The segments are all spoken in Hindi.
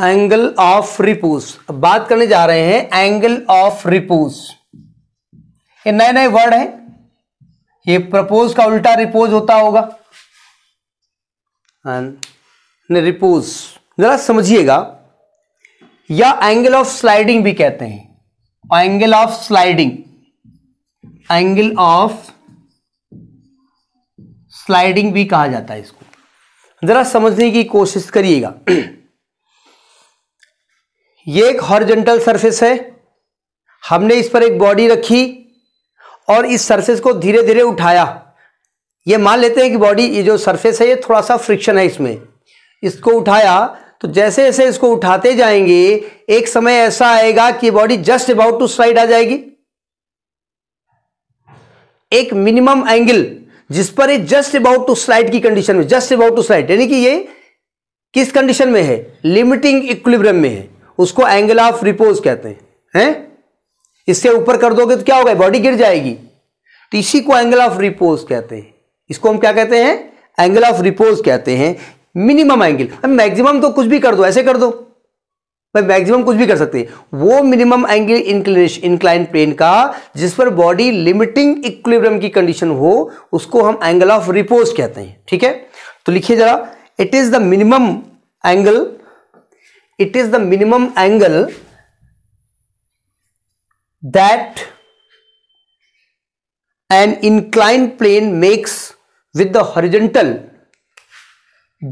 एंगल ऑफ रिपोज अब बात करने जा रहे हैं एंगल ऑफ रिपोज ये नए नए वर्ड है ये प्रपोज का उल्टा रिपोज होता होगा रिपोज हाँ, जरा समझिएगा या एंगल ऑफ स्लाइडिंग भी कहते हैं angle of sliding angle of sliding भी कहा जाता है इसको जरा समझने की कोशिश करिएगा ये एक हॉरिजेंटल सरफेस है हमने इस पर एक बॉडी रखी और इस सरफेस को धीरे धीरे उठाया ये मान लेते हैं कि बॉडी ये जो सरफेस है ये थोड़ा सा फ्रिक्शन है इसमें इसको उठाया तो जैसे जैसे इसको उठाते जाएंगे एक समय ऐसा आएगा कि body just about to slide आ जाएगी एक मिनिमम एंगल जिस पर ये जस्ट अबाउट टू स्लाइड की कंडीशन में जस्ट अबाउट टू स्लाइड यानी कि ये किस कंडीशन में है लिमिटिंग इक्विलिब्रियम में है उसको एंगल ऑफ रिपोज कहते हैं हैं इससे ऊपर कर दोगे तो क्या होगा बॉडी गिर जाएगी तो इसी को एंगल ऑफ रिपोज कहते हैं इसको हम क्या कहते हैं एंगल ऑफ रिपोज कहते हैं मिनिमम एंगल मैक्सिमम तो कुछ भी कर दो ऐसे कर दो भाई मैक्सिमम कुछ भी कर सकते हैं वो minimum angle inclination incline plane का जिस पर बॉडी लिमिटिंग इक्विलिब्रियम की कंडीशन हो उसको हम एंगल ऑफ रिपोज कहते हैं ठीक है तो लिखिए जरा it is the minimum angle it is the minimum angle that an inclined plane makes with the horizontal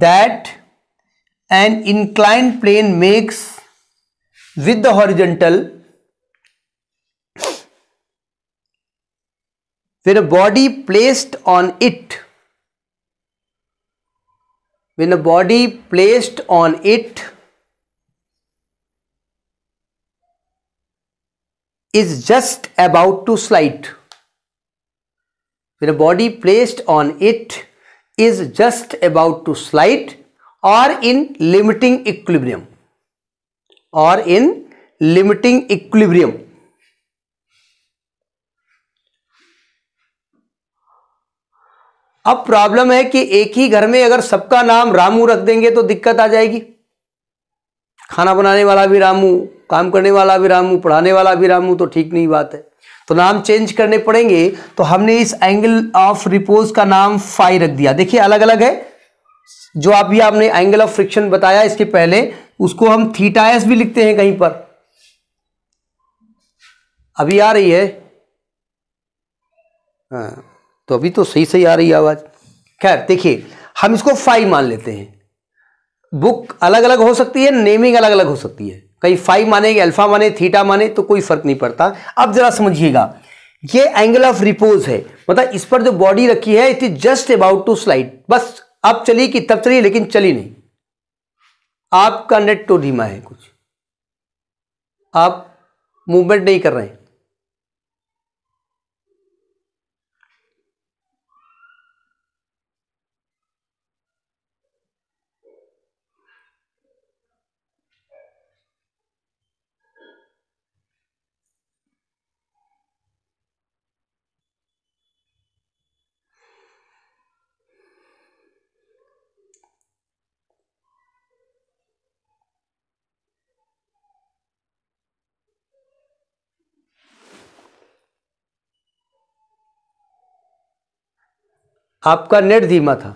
that an inclined plane makes with the horizontal when a body placed on it when a body placed on it is just about to slide. When a body placed on it is just about to slide or in limiting equilibrium or in limiting equilibrium. अब प्रॉब्लम है कि एक ही घर में अगर सबका नाम रामू रख देंगे तो दिक्कत आ जाएगी खाना बनाने वाला भी रामू काम करने वाला भी राम हूँ पढ़ाने वाला भी राम हूँ तो ठीक नहीं बात है तो नाम चेंज करने पड़ेंगे तो हमने इस एंगल ऑफ रिपोज का नाम फाई रख दिया देखिए अलग अलग है जो आप भी आपने एंगल ऑफ फ्रिक्शन बताया इसके पहले उसको हम थीटा एस भी लिखते हैं कहीं पर अभी आ रही है हाँ तो अभी तो सही सही आ रही है आवाज खैर देखिए हम इसको फाइव मान लेते हैं बुक अलग अलग हो सकती है नेमिंग अलग अलग हो सकती है कहीं फाइव माने अल्फा माने थीटा माने तो कोई फर्क नहीं पड़ता अब जरा समझिएगा ये एंगल ऑफ रिपोज है मतलब इस पर जो बॉडी रखी है it is just about to slide बस अब चली कि तब चली लेकिन चली नहीं आपका नेट तो धीमा है कुछ आप मूवमेंट नहीं कर रहे हैं आपका नेट धीमा था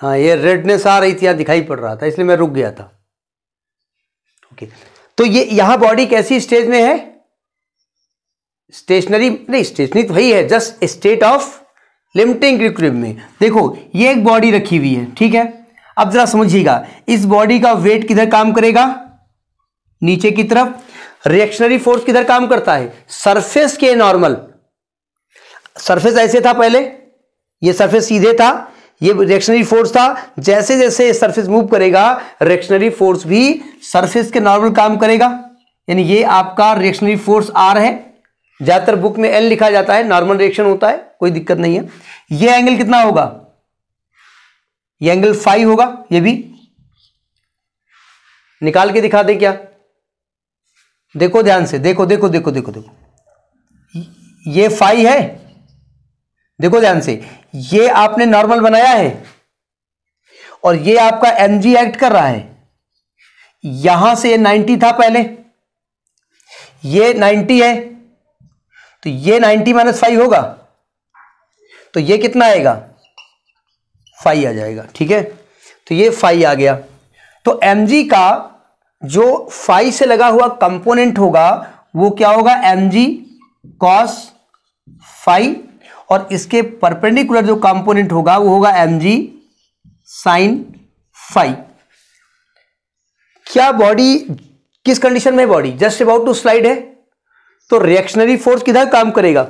हाँ ये रेडनेस आ रही थी यहाँ दिखाई पड़ रहा था इसलिए मैं रुक गया था ओके तो ये यहाँ बॉडी कैसी स्टेज में है स्टेशनरी नहीं स्टेशनरी तो वही है जस्ट स्टेट ऑफ लिमिटिंग में देखो ये एक बॉडी रखी हुई है ठीक है अब जरा समझिएगा इस बॉडी का वेट किधर काम करेगा नीचे की तरफ रिएक्शनरी फोर्स किधर काम करता है सरफेस के नॉर्मल सरफेस ऐसे था पहले ये सरफेस सीधे था ये रिएक्शनरी फोर्स था जैसे जैसे सरफेस मूव करेगा रिएक्शनरी फोर्स भी सरफेस के नॉर्मल काम करेगा यानी ये आपका रिएक्शनरी फोर्स आर है ज़्यादातर बुक में एल लिखा जाता है नॉर्मल रिएक्शन होता है कोई दिक्कत नहीं है ये एंगल कितना होगा ये एंगल फाइव होगा ये भी निकाल के दिखा दे क्या देखो ध्यान से देखो देखो देखो देखो देखो ये फाइव है देखो ध्यान से ये आपने नॉर्मल बनाया है और ये आपका एमजी एक्ट कर रहा है यहां से ये 90 था पहले ये 90 है तो ये 90 माइनस फाइव होगा तो ये कितना आएगा फाइव आ जाएगा ठीक है तो ये फाइव आ गया तो एम का जो फाइव से लगा हुआ कंपोनेंट होगा वो क्या होगा एम जी कॉस फाइव और इसके परपेंडिकुलर जो कंपोनेंट होगा वो होगा एम जी साइन फाइव क्या बॉडी किस कंडीशन में body just about to slide है तो रिएक्शनरी फोर्स किधर काम करेगा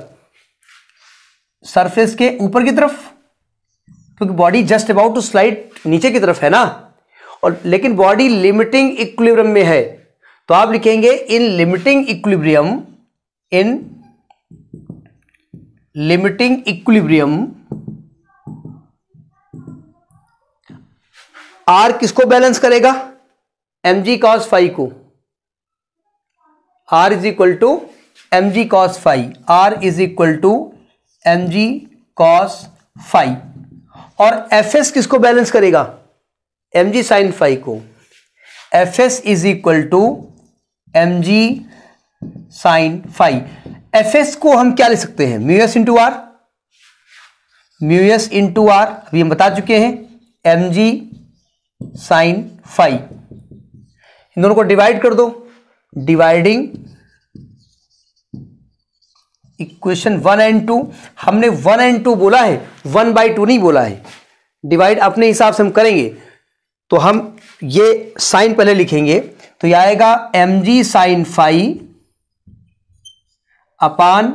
सरफेस के ऊपर की तरफ क्योंकि body just about to slide नीचे की तरफ है ना और लेकिन बॉडी लिमिटिंग इक्विलिब्रियम में है तो आप लिखेंगे in limiting equilibrium in limiting equilibrium R किसको बैलेंस करेगा एम जी कॉस फाइव को R is equal to M G cos phi R is equal to M G cos phi और एफ एस किसको बैलेंस करेगा एम जी साइन फाइव को F S is equal to M G sine phi F S को हम क्या ले सकते हैं mu S into R mu S into R अभी हम बता चुके हैं एम जी साइन फाइव इन दोनों को डिवाइड कर दो dividing equation one and two हमने वन एंड टू बोला है वन बाई टू नहीं बोला है डिवाइड अपने हिसाब से हम करेंगे तो हम ये साइन पहले लिखेंगे तो यह आएगा M G sine phi upon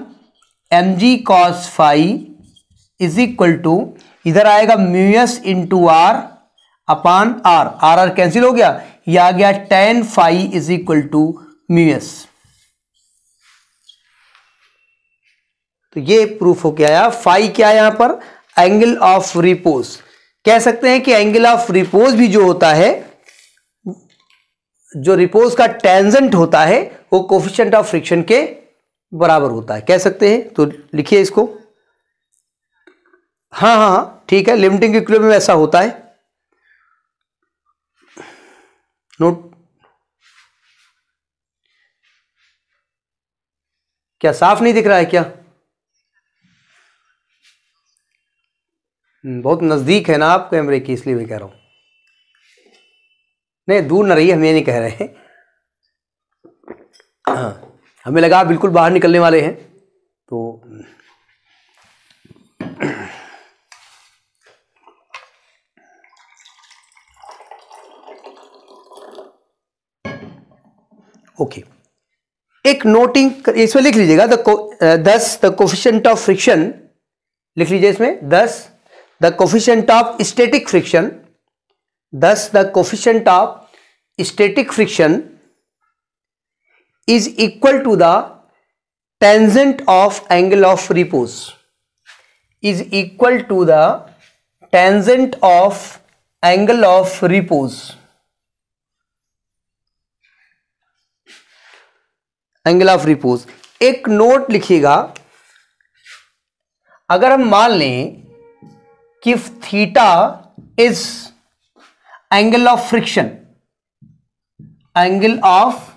M G cos phi is equal to इधर आएगा mu S into R upon R R R cancel हो गया यह आ गया tan phi is equal to mu S तो ये प्रूफ हो क्या आया फाई क्या है यहां पर एंगल ऑफ रिपोज कह सकते हैं कि एंगल ऑफ रिपोज भी जो होता है जो रिपोज का टेंजेंट होता है वो कोफिशेंट ऑफ फ्रिक्शन के बराबर होता है कह सकते हैं तो लिखिए इसको हाँ हाँ हाँ ठीक है लिमिटिंग इक्विलिब्रियम में ऐसा होता है नोट क्या साफ नहीं दिख रहा है क्या हम्म, बहुत नज़दीक है ना आप कैमरे की इसलिए मैं कह रहा हूँ नहीं दूर ना रहिए हम ये नहीं कह रहे हैं हाँ हमें लगा बिल्कुल बाहर निकलने वाले हैं तो ओके एक नोटिंग इसमें लिख लीजिएगा द दस द कोफिशेंट ऑफ फ्रिक्शन लिख लीजिए इसमें thus the coefficient of static friction thus the coefficient of static friction is equal to the tangent of angle of repose is equal to the tangent of angle of repose angle of repose एक नोट लिखिएगा अगर हम मान लें कि theta is angle of friction angle of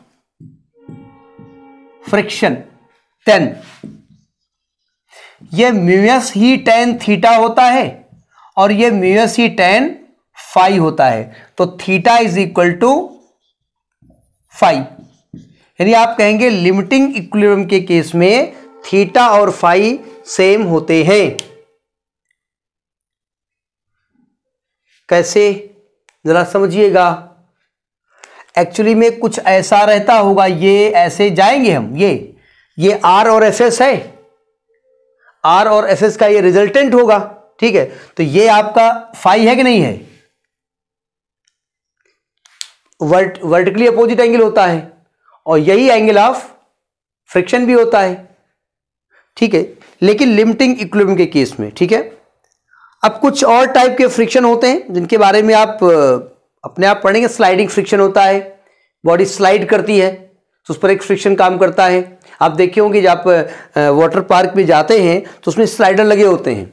friction tan ये म्यूएस ही टेन थीटा होता है और ये म्यूएस ही टेन फाइव होता है तो theta is equal to phi यानी आप कहेंगे लिमिटिंग इक्विलिब्रियम के केस में थीटा और फाइव सेम होते हैं कैसे जरा समझिएगा एक्चुअली में कुछ ऐसा रहता होगा ये ऐसे जाएंगे हम ये ये आर और एस एस है आर और एस एस का ये रिजल्टेंट होगा ठीक है तो ये आपका फाइव है कि नहीं है वर्ट वर्टिकली अपोजिट एंगल होता है और यही एंगल ऑफ फ्रिक्शन भी होता है ठीक है लेकिन लिमिटिंग इक्विलिब्रियम के केस में ठीक है अब कुछ और टाइप के फ्रिक्शन होते हैं जिनके बारे में आप अपने आप पढ़ेंगे स्लाइडिंग फ्रिक्शन होता है बॉडी स्लाइड करती है तो उस पर एक फ्रिक्शन काम करता है आप देखे होंगे जब आप वाटर पार्क में जाते हैं तो उसमें स्लाइडर लगे होते हैं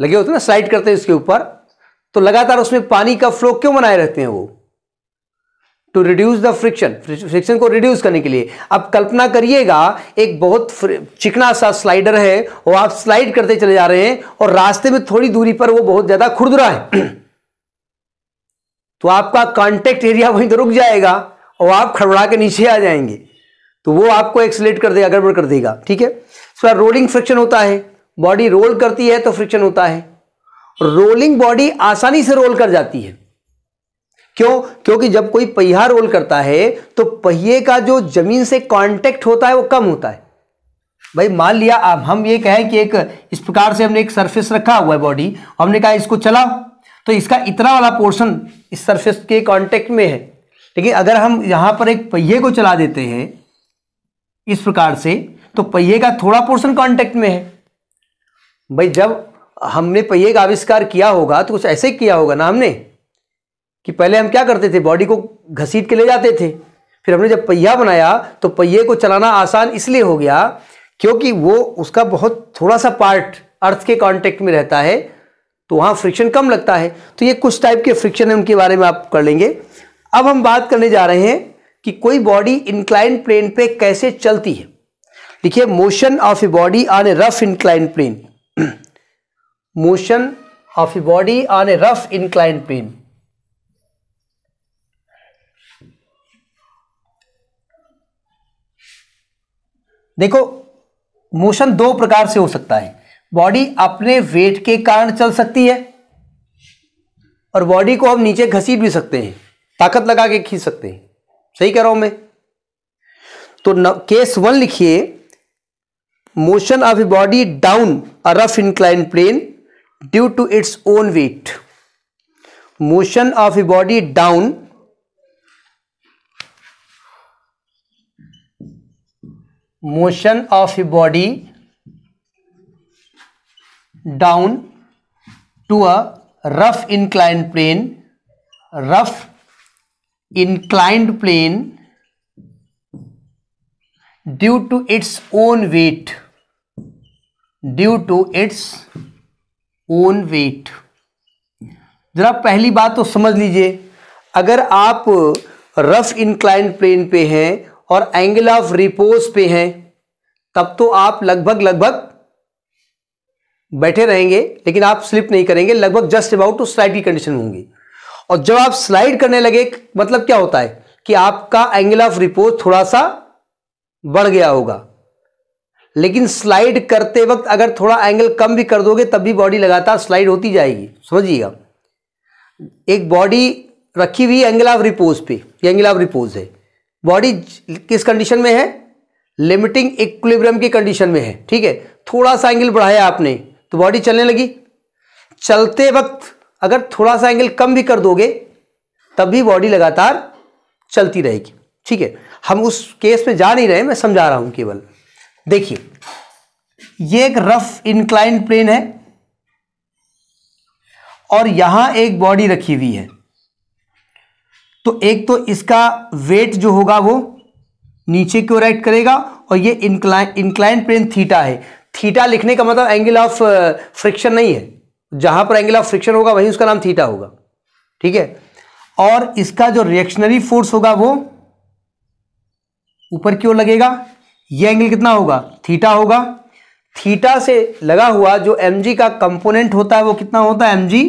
लगे होते हैं ना स्लाइड करते हैं इसके ऊपर तो लगातार उसमें पानी का फ्लो क्यों बनाए रहते हैं वो to reduce the friction friction को रिड्यूस करने के लिए अब कल्पना करिएगा एक बहुत चिकना सा स्लाइडर है वो आप स्लाइड करते चले जा रहे हैं और रास्ते में थोड़ी दूरी पर वो बहुत ज़्यादा खुरदुरा है तो आपका कांटेक्ट एरिया वहीं तो रुक जाएगा और आप खड़बड़ा के नीचे आ जाएंगे तो वो आपको एक्सलेट कर देगा गड़बड़ कर देगा ठीक है तो रोलिंग फ्रिक्शन होता है बॉडी रोल करती है तो फ्रिक्शन होता है रोलिंग बॉडी आसानी से रोल कर जाती है क्यों क्योंकि जब कोई पहिया रोल करता है तो पहिए का जो जमीन से कांटेक्ट होता है वो कम होता है भाई मान लिया आप हम ये कहें कि एक इस प्रकार से हमने एक सरफेस रखा हुआ है बॉडी हमने कहा इसको चलाओ तो इसका इतना वाला पोर्शन इस सरफेस के कांटेक्ट में है लेकिन अगर हम यहाँ पर एक पहिए को चला देते हैं इस प्रकार से तो पहिए का थोड़ा पोर्शन कांटेक्ट में है भाई जब हमने पहिए का आविष्कार किया होगा तो कुछ ऐसे किया होगा ना हमने कि पहले हम क्या करते थे बॉडी को घसीट के ले जाते थे फिर हमने जब पहिया बनाया तो पहिए को चलाना आसान इसलिए हो गया क्योंकि वो उसका बहुत थोड़ा सा पार्ट अर्थ के कांटेक्ट में रहता है तो वहाँ फ्रिक्शन कम लगता है तो ये कुछ टाइप के फ्रिक्शन है उनके बारे में आप कर लेंगे अब हम बात करने जा रहे हैं कि कोई बॉडी इंक्लाइन प्लेन पे कैसे चलती है देखिए motion of a body on a rough incline plane motion of a body on a rough incline plane देखो मोशन दो प्रकार से हो सकता है बॉडी अपने वेट के कारण चल सकती है और बॉडी को हम नीचे घसीट भी सकते हैं ताकत लगा के खींच सकते हैं सही कह रहा हूं मैं तो न, केस वन लिखिए motion of a body down a rough incline plane due to its own weight motion of a body down motion of a body down to a rough inclined plane rough inclined plane due to its own weight due to its own weight जरा पहली बात तो समझ लीजिए अगर आप रफ इंक्लाइन प्लेन पे हैं और एंगल ऑफ रिपोज पे हैं तब तो आप लगभग लगभग बैठे रहेंगे लेकिन आप स्लिप नहीं करेंगे लगभग जस्ट अबाउट टू स्लाइड की कंडीशन होंगी और जब आप स्लाइड करने लगे मतलब क्या होता है कि आपका एंगल ऑफ रिपोज थोड़ा सा बढ़ गया होगा लेकिन स्लाइड करते वक्त अगर थोड़ा एंगल कम भी कर दोगे तब भी बॉडी लगातार स्लाइड होती जाएगी समझिएगा एक बॉडी रखी हुई एंगल ऑफ रिपोज पे एंगल ऑफ रिपोज है बॉडी किस कंडीशन में है लिमिटिंग इक्विलिब्रियम की कंडीशन में है ठीक है थोड़ा सा एंगल बढ़ाया आपने तो बॉडी चलने लगी चलते वक्त अगर थोड़ा सा एंगल कम भी कर दोगे तब भी बॉडी लगातार चलती रहेगी ठीक है हम उस केस में जा नहीं रहे मैं समझा रहा हूं केवल देखिए ये एक रफ इंक्लाइंड प्लेन है और यहां एक बॉडी रखी हुई है तो एक तो इसका वेट जो होगा वो नीचे की ओर राइट करेगा और ये इंक्लाइन इंक्लाइन प्लेन थीटा है थीटा लिखने का मतलब एंगल ऑफ फ्रिक्शन नहीं है जहां पर एंगल ऑफ फ्रिक्शन होगा वहीं उसका नाम थीटा होगा ठीक है और इसका जो रिएक्शनरी फोर्स होगा वो ऊपर की ओर लगेगा ये एंगल कितना होगा थीटा होगा थीटा से लगा हुआ जो एम का कंपोनेंट होता है वो कितना होता है एम जी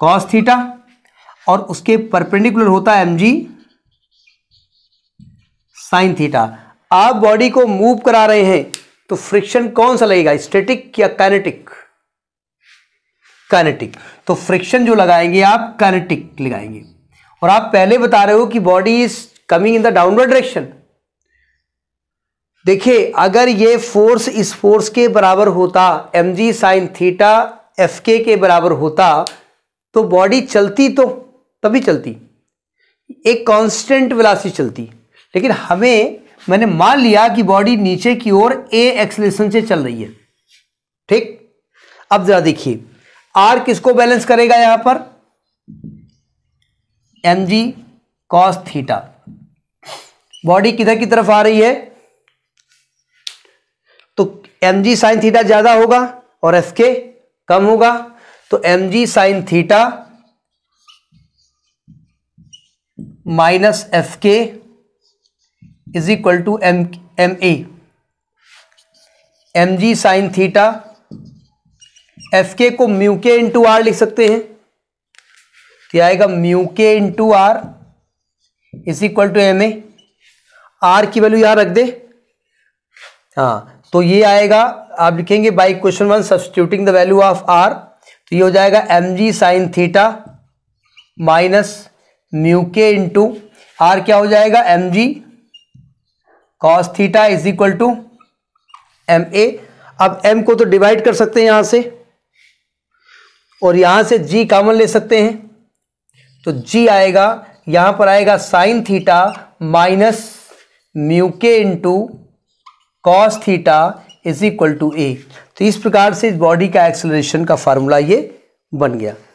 कॉस थीटा और उसके परपेंडिकुलर होता है एम जी साइन थीटा आप बॉडी को मूव करा रहे हैं तो फ्रिक्शन कौन सा लगेगा स्टेटिक या कैनेटिक कैनेटिक तो फ्रिक्शन जो लगाएंगे आप कैनेटिक लगाएंगे और आप पहले बता रहे हो कि body is coming in the downward direction देखिए अगर ये फोर्स इस फोर्स के बराबर होता M G sine theta F K के बराबर होता तो बॉडी चलती तो तभी चलती एक कांस्टेंट वेलोसिटी चलती लेकिन हमें मैंने मान लिया कि बॉडी नीचे की ओर ए एक्सलेशन से चल रही है ठीक अब जरा देखिए आर किसको बैलेंस करेगा यहां पर M G cos theta body किधर की तरफ आ रही है तो एम जी साइन थीटा ज्यादा होगा और एफ के कम होगा तो M G sine theta minus F K is equal to M M A M G sine theta F K को म्यू के इंटू आर लिख सकते हैं तो आएगा mu K into R is equal to M A R की वैल्यू यहां रख दे हाँ तो ये आएगा आप लिखेंगे by question one substituting the value of R तो ये हो जाएगा M G sine theta minus mu K into R क्या हो जाएगा M G cos theta is equal to M A अब एम को तो डिवाइड कर सकते हैं यहां से और यहां से जी कॉमन ले सकते हैं तो जी आएगा यहां पर आएगा sine theta minus mu K in into cos theta is equal to A तो इस प्रकार से इस बॉडी का एक्सेलरेशन का फार्मूला ये बन गया